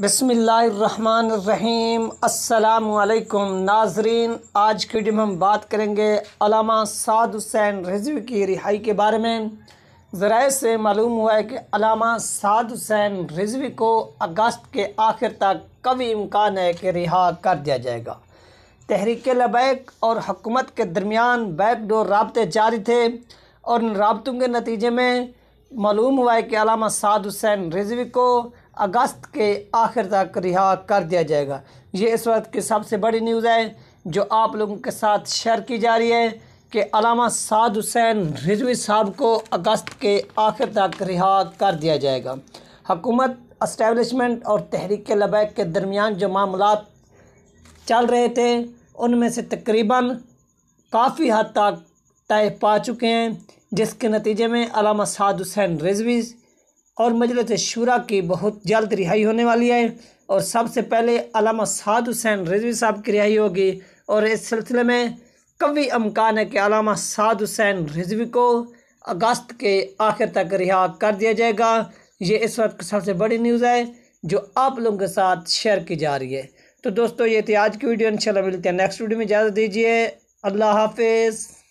बसमीम् अल्लाम नाजरीन आज की वीडियो में हम बात करेंगे अलामा साद हुसैन रिजवी की रिहाई के बारे में जरा से मालूम हुआ है कि अलामा साद हुसैन रिजवी को अगस्त के आखिर तक कभी इम्कान है कि रिहा कर दिया जाएगा तहरीक लबैक और हुकूमत के दरमियान बैकडोर रबते जारी थे और इन रबतों के नतीजे में मालूम हुआ है कि अलामा साद हुसैन रिजवी को अगस्त के आखिर तक रिहा कर दिया जाएगा ये इस वक्त की सबसे बड़ी न्यूज़ है जो आप लोगों के साथ शेयर की जा रही है कि अलामा साद हुसैन रिजवी साहब को अगस्त के आखिर तक रिहा कर दिया जाएगा हकूमत इस्टेबलिशमेंट और तहरीक लबैक के दरमियान जो मामला चल रहे थे उनमें से तकरीबन काफ़ी हद तक तय पा चुके हैं जिसके नतीजे में अलामा साद हुसैन रिजवी और मजलस शुरा की बहुत जल्द रिहाई होने वाली है और सबसे पहले अलामा साद हुसैन रिजवी साहब की रिहाई होगी और इस सिलसिले में कभी अमकान है कि अलामा साद हुसैन रिजवी को अगस्त के आखिर तक रिहा कर दिया जाएगा ये इस वक्त सबसे बड़ी न्यूज़ है जो आप लोगों के साथ शेयर की जा रही है तो दोस्तों ये थी आज की वीडियो इंशाल्लाह मिलते हैं नेक्स्ट वीडियो में इजाज़त दीजिए अल्लाह हाफिज़